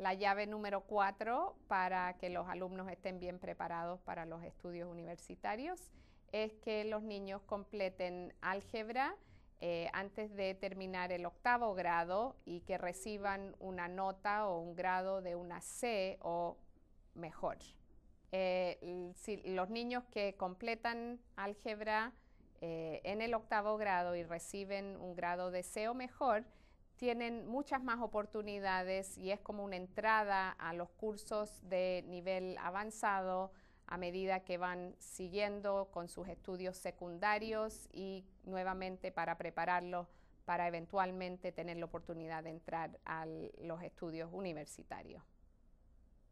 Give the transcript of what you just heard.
la llave número cuatro, para que los alumnos estén bien preparados para los estudios universitarios es que los niños completen álgebra eh, antes de terminar el octavo grado y que reciban una nota o un grado de una C o mejor. Eh, si los niños que completan álgebra eh, en el octavo grado y reciben un grado de C o mejor, tienen muchas más oportunidades y es como una entrada a los cursos de nivel avanzado a medida que van siguiendo con sus estudios secundarios y nuevamente para prepararlos para eventualmente tener la oportunidad de entrar a los estudios universitarios.